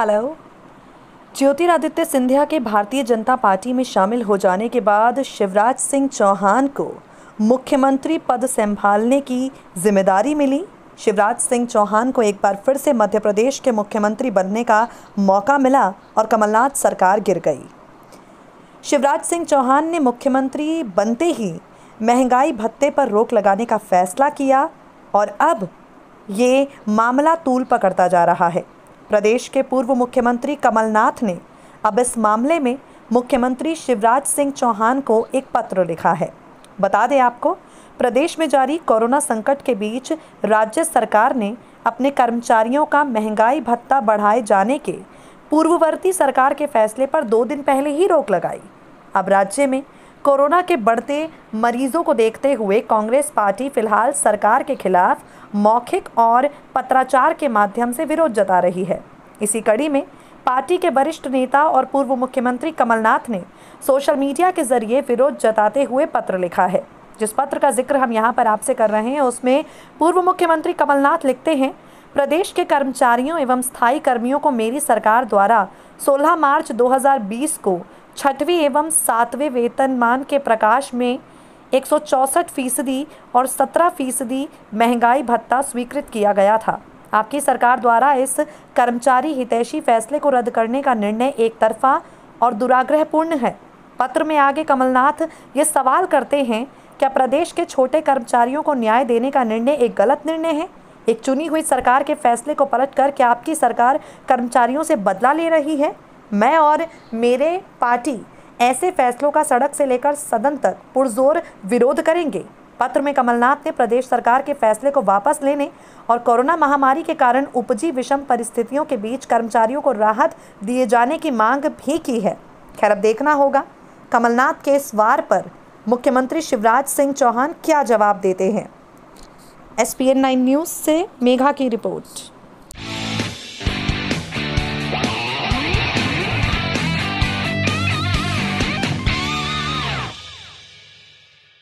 hello Jyotiraditya Scindia के भारतीय जनता पार्टी में शामिल हो जाने के बाद शिवराज सिंह चौहान को मुख्यमंत्री पद संभालने की जिम्मेदारी मिली शिवराज सिंह चौहान को एक बार फिर से मध्य प्रदेश के मुख्यमंत्री बनने का मौका मिला और कमलनाथ सरकार गिर गई शिवराज सिंह चौहान ने मुख्यमंत्री बनते ही महंगाई भत्ते पर रोक लगाने का फैसला किया और अब ये मामला तूल पकड़ता जा रहा है प्रदेश के पूर्व मुख्यमंत्री कमलनाथ ने अब इस मामले में मुख्यमंत्री शिवराज सिंह चौहान को एक पत्र लिखा है बता दें आपको प्रदेश में जारी कोरोना संकट के बीच राज्य सरकार ने अपने कर्मचारियों का महंगाई भत्ता बढ़ाए जाने के पूर्ववर्ती सरकार के फैसले पर दो दिन पहले ही रोक लगाई अब राज्य में कोरोना के बढ़ते मरीजों को देखते हुए कांग्रेस पार्टी फिलहाल सरकार के खिलाफ मौखिक और पत्राचार के माध्यम से विरोध जता रही है इसी कड़ी में पार्टी के वरिष्ठ नेता और पूर्व मुख्यमंत्री कमलनाथ ने सोशल मीडिया के जरिए विरोध जताते हुए पत्र लिखा है जिस पत्र का जिक्र हम यहाँ पर आपसे कर रहे हैं उसमें पूर्व मुख्यमंत्री कमलनाथ लिखते हैं प्रदेश के कर्मचारियों एवं स्थायी कर्मियों को मेरी सरकार द्वारा 16 मार्च 2020 को छठवीं एवं सातवें वेतनमान के प्रकाश में एक फीसदी और 17 फीसदी महंगाई भत्ता स्वीकृत किया गया था आपकी सरकार द्वारा इस कर्मचारी हितैषी फैसले को रद्द करने का निर्णय एक तरफा और दुराग्रहपूर्ण है पत्र में आगे कमलनाथ ये सवाल करते हैं क्या प्रदेश के छोटे कर्मचारियों को न्याय देने का निर्णय एक गलत निर्णय है एक चुनी हुई सरकार के फैसले को पलट कर क्या आपकी सरकार कर्मचारियों से बदला ले रही है मैं और मेरे पार्टी ऐसे फैसलों का सड़क से लेकर सदन तक पुरजोर विरोध करेंगे पत्र में कमलनाथ ने प्रदेश सरकार के फैसले को वापस लेने और कोरोना महामारी के कारण उपजी विषम परिस्थितियों के बीच कर्मचारियों को राहत दिए जाने की मांग भी की है खैर अब देखना होगा कमलनाथ के इस वार पर मुख्यमंत्री शिवराज सिंह चौहान क्या जवाब देते हैं S P N nine news से मेघा की रिपोर्ट